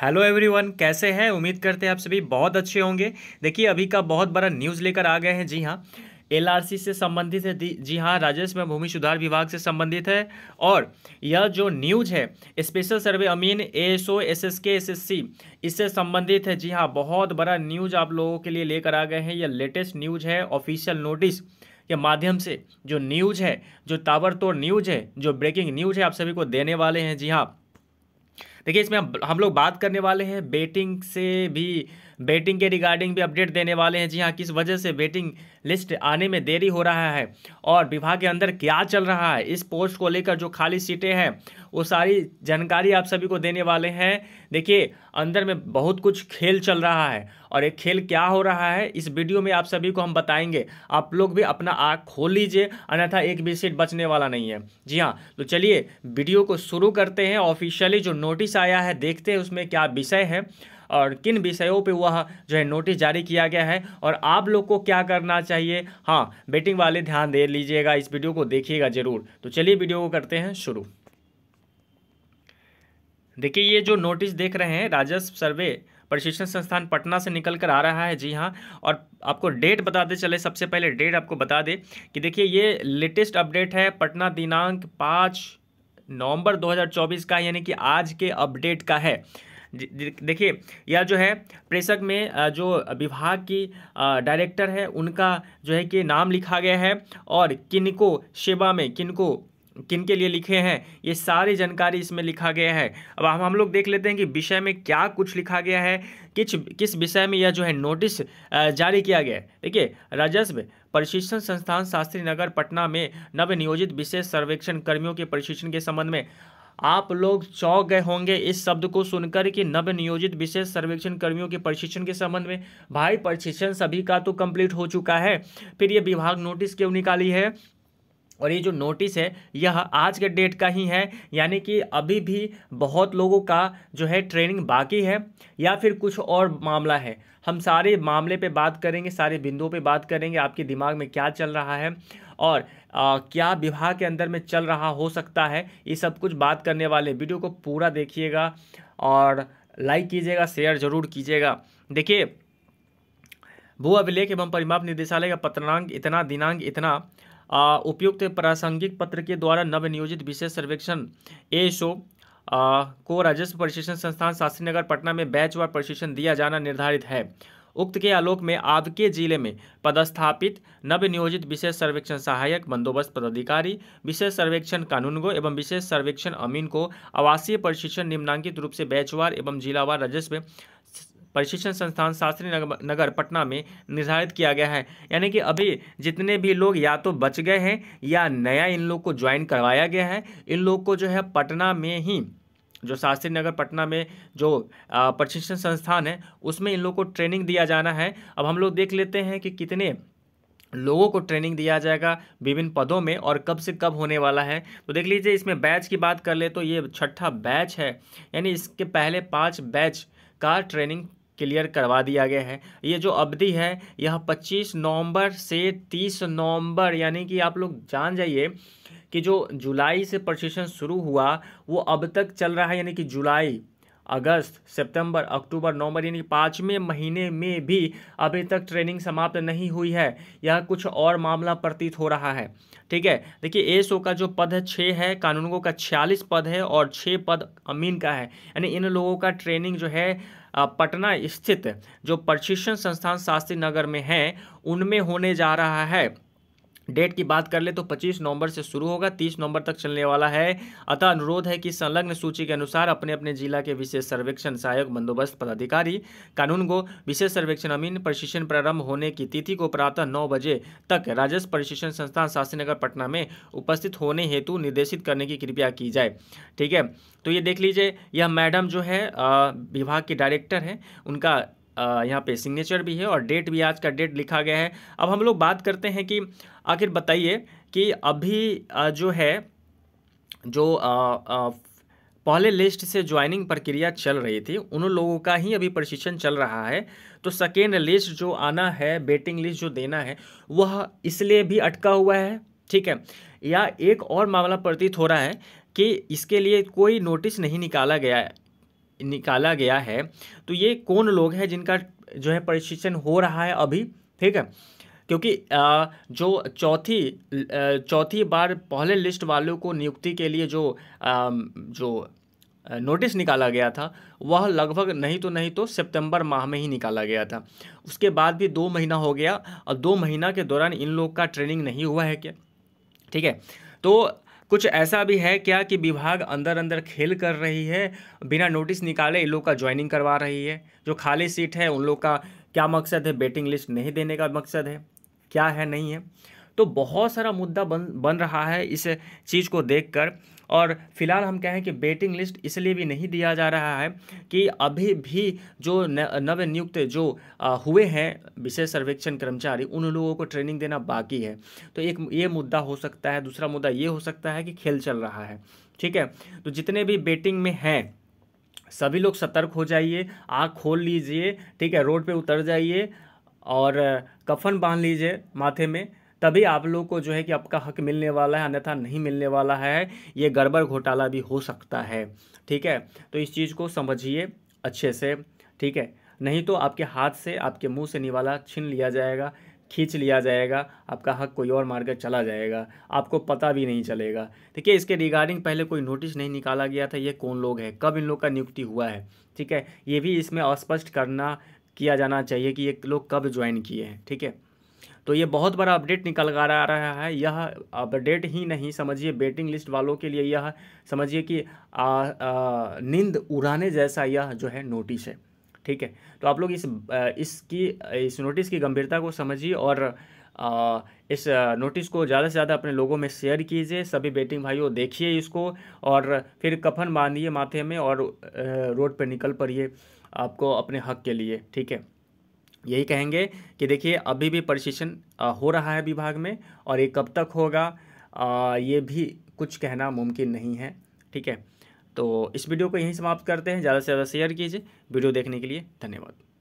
hello everyone कैसे हैं उम्मीद करते हैं आप सभी बहुत अच्छे होंगे देखिए अभी का बहुत बड़ा न्यूज़ लेकर आ गए हैं जी हाँ एलआरसी से संबंधित है जी हाँ राजस्व में भूमि सुधार विभाग से संबंधित है और यह जो न्यूज है स्पेशल सर्वे अमीन एएसओ एसएसके एसएससी इससे संबंधित है जी हाँ बहुत बड़ा न्यूज आप लोगों के लिए लेकर आ गए हैं यह लेटेस्ट न्यूज है ऑफिशियल नोटिस के माध्यम से जो न्यूज है जो ताबड़तोड़ न्यूज है जो ब्रेकिंग न्यूज है आप सभी को देने वाले हैं जी हाँ देखिए इसमें हम हम लोग बात करने वाले हैं बेटिंग से भी बैटिंग के रिगार्डिंग भी अपडेट देने वाले हैं जी हाँ किस वजह से बेटिंग लिस्ट आने में देरी हो रहा है और विभाग के अंदर क्या चल रहा है इस पोस्ट को लेकर जो खाली सीटें हैं वो सारी जानकारी आप सभी को देने वाले हैं देखिए अंदर में बहुत कुछ खेल चल रहा है और एक खेल क्या हो रहा है इस वीडियो में आप सभी को हम बताएंगे आप लोग भी अपना आँख खोल लीजिए अन्यथा एक भी सीट बचने वाला नहीं है जी हाँ तो चलिए वीडियो को शुरू करते हैं ऑफिशियली जो नोटिस आया है देखते हैं उसमें क्या विषय है और किन विषयों पे वह जो है नोटिस जारी किया गया है और आप लोग को क्या करना चाहिए हाँ बेटिंग वाले ध्यान दे लीजिएगा इस वीडियो को देखिएगा ज़रूर तो चलिए वीडियो को करते हैं शुरू देखिए ये जो नोटिस देख रहे हैं राजस्व सर्वे प्रशिक्षण संस्थान पटना से निकल कर आ रहा है जी हाँ और आपको डेट बताते चले सबसे पहले डेट आपको बता दे कि देखिए ये लेटेस्ट अपडेट है पटना दिनांक पाँच नवंबर 2024 का यानी कि आज के अपडेट का है देखिए यह जो है प्रेषक में जो विभाग की डायरेक्टर है उनका जो है कि नाम लिखा गया है और किनको सेवा में किनको किन के लिए लिखे हैं ये सारी जानकारी इसमें लिखा गया है अब हम हम लोग देख लेते हैं कि विषय में क्या कुछ लिखा गया है किस किस विषय में यह जो है नोटिस जारी किया गया है देखिए राजस्व प्रशिक्षण संस्थान शास्त्री नगर पटना में नवनियोजित विशेष सर्वेक्षण कर्मियों के प्रशिक्षण के संबंध में आप लोग चौंक गए होंगे इस शब्द को सुनकर कि नवनियोजित विशेष सर्वेक्षण कर्मियों के प्रशिक्षण के संबंध में भाई प्रशिक्षण सभी का तो कंप्लीट हो चुका है फिर ये विभाग नोटिस क्यों निकाली है और ये जो नोटिस है यह आज के डेट का ही है यानी कि अभी भी बहुत लोगों का जो है ट्रेनिंग बाकी है या फिर कुछ और मामला है हम सारे मामले पे बात करेंगे सारे बिंदुओं पे बात करेंगे आपके दिमाग में क्या चल रहा है और आ, क्या विवाह के अंदर में चल रहा हो सकता है ये सब कुछ बात करने वाले वीडियो को पूरा देखिएगा और लाइक कीजिएगा शेयर ज़रूर कीजिएगा देखिए भू अभिलेख एवं परिमाप निदेशालय का पत्रांक इतना दिनांक इतना उपयुक्त प्रासंगिक पत्र के द्वारा नव नियोजित विशेष सर्वेक्षण ए शो को राजस्व प्रशिक्षण संस्थान शास्त्री नगर पटना में बैच व प्रशिक्षण दिया जाना निर्धारित है उक्त के आलोक में आपके जिले में पदस्थापित नवनियोजित विशेष सर्वेक्षण सहायक बंदोबस्त पदाधिकारी विशेष सर्वेक्षण कानूनगो एवं विशेष सर्वेक्षण अमीन को आवासीय प्रशिक्षण निम्नांकित रूप से बैचवार एवं जिलावार राजस्व प्रशिक्षण संस्थान शास्त्री नगर पटना में निर्धारित किया गया है यानी कि अभी जितने भी लोग या तो बच गए हैं या नया इन लोग को ज्वाइन करवाया गया है इन लोग को जो है पटना में ही जो शास्त्री नगर पटना में जो प्रशिक्षण संस्थान है उसमें इन लोग को ट्रेनिंग दिया जाना है अब हम लोग देख लेते हैं कि कितने लोगों को ट्रेनिंग दिया जाएगा विभिन्न पदों में और कब से कब होने वाला है तो देख लीजिए इसमें बैच की बात कर ले तो ये छठा बैच है यानी इसके पहले पाँच बैच का ट्रेनिंग क्लियर करवा दिया गया है ये जो अवधि है यह 25 नवंबर से 30 नवंबर यानी कि आप लोग जान जाइए कि जो जुलाई से प्रशिक्षण शुरू हुआ वो अब तक चल रहा है यानी कि जुलाई अगस्त सितंबर अक्टूबर नवंबर यानी पाँचवें महीने में भी अभी तक ट्रेनिंग समाप्त नहीं हुई है यह कुछ और मामला प्रतीत हो रहा है ठीक है देखिए एसओ का जो पद है छः है कानूनगो का छियालीस पद है और छः पद अमीन का है यानी इन लोगों का ट्रेनिंग जो है पटना स्थित जो प्रशिक्षण संस्थान शास्त्री नगर में हैं उनमें होने जा रहा है डेट की बात कर ले तो 25 नवंबर से शुरू होगा 30 नवंबर तक चलने वाला है अतः अनुरोध है कि संलग्न सूची के अनुसार अपने अपने जिला के विशेष सर्वेक्षण सहायक बंदोबस्त पदाधिकारी कानून को विशेष सर्वेक्षण अमीन प्रशिक्षण प्रारंभ होने की तिथि को प्रातः नौ बजे तक राजस्व प्रशिक्षण संस्थान शास्त्रीनगर पटना में उपस्थित होने हेतु निर्देशित करने की कृपया की जाए ठीक है तो ये देख लीजिए यह मैडम जो है विभाग की डायरेक्टर हैं उनका यहाँ पे सिग्नेचर भी है और डेट भी आज का डेट लिखा गया है अब हम लोग बात करते हैं कि आखिर बताइए कि अभी जो है जो आ, आ, पहले लिस्ट से ज्वाइनिंग प्रक्रिया चल रही थी उन लोगों का ही अभी प्रशिक्षण चल रहा है तो सेकेंड लिस्ट जो आना है बेटिंग लिस्ट जो देना है वह इसलिए भी अटका हुआ है ठीक है या एक और मामला प्रतीत हो रहा है कि इसके लिए कोई नोटिस नहीं निकाला गया है निकाला गया है तो ये कौन लोग हैं जिनका जो है प्रशिक्षण हो रहा है अभी ठीक है क्योंकि जो चौथी चौथी बार पहले लिस्ट वालों को नियुक्ति के लिए जो जो नोटिस निकाला गया था वह लगभग नहीं तो नहीं तो सितंबर माह में ही निकाला गया था उसके बाद भी दो महीना हो गया और दो महीना के दौरान इन लोग का ट्रेनिंग नहीं हुआ है क्या ठीक है तो कुछ ऐसा भी है क्या कि विभाग अंदर अंदर खेल कर रही है बिना नोटिस निकाले इन लोग का ज्वाइनिंग करवा रही है जो खाली सीट है उन लोग का क्या मकसद है बेटिंग लिस्ट नहीं देने का मकसद है क्या है नहीं है तो बहुत सारा मुद्दा बन बन रहा है इस चीज़ को देखकर और फिलहाल हम कहें कि वेटिंग लिस्ट इसलिए भी नहीं दिया जा रहा है कि अभी भी जो नव नियुक्त जो हुए हैं विशेष सर्वेक्षण कर्मचारी उन लोगों को ट्रेनिंग देना बाकी है तो एक ये मुद्दा हो सकता है दूसरा मुद्दा ये हो सकता है कि खेल चल रहा है ठीक है तो जितने भी बेटिंग में हैं सभी लोग सतर्क हो जाइए आग खोल लीजिए ठीक है रोड पे उतर जाइए और कफन बांध लीजिए माथे में तभी आप लोग को जो है कि आपका हक मिलने वाला है अन्यथा नहीं मिलने वाला है ये गड़बड़ घोटाला भी हो सकता है ठीक है तो इस चीज़ को समझिए अच्छे से ठीक है नहीं तो आपके हाथ से आपके मुंह से निवाला छीन लिया जाएगा खींच लिया जाएगा आपका हक कोई और मारकर चला जाएगा आपको पता भी नहीं चलेगा ठीक है इसके रिगार्डिंग पहले कोई नोटिस नहीं निकाला गया था ये कौन लोग हैं कब इन लोग का नियुक्ति हुआ है ठीक है ये भी इसमें अस्पष्ट करना किया जाना चाहिए कि ये लोग कब ज्वाइन किए हैं ठीक है तो ये बहुत बड़ा अपडेट निकल कर आ रहा है यह अपडेट ही नहीं समझिए बेटिंग लिस्ट वालों के लिए यह समझिए कि आ, आ, नींद उड़ाने जैसा यह जो है नोटिस है ठीक है तो आप लोग इस इसकी इस नोटिस की गंभीरता को समझिए और आ, इस नोटिस को ज़्यादा से ज़्यादा अपने लोगों में शेयर कीजिए सभी बेटिंग भाइयों देखिए इसको और फिर कफन बांधिए माथे में और रोड पर निकल पड़िए आपको अपने हक के लिए ठीक है यही कहेंगे कि देखिए अभी भी प्रशिक्षण हो रहा है विभाग में और ये कब तक होगा आ, ये भी कुछ कहना मुमकिन नहीं है ठीक है तो इस वीडियो को यहीं समाप्त करते हैं ज़्यादा से ज़्यादा शेयर कीजिए वीडियो देखने के लिए धन्यवाद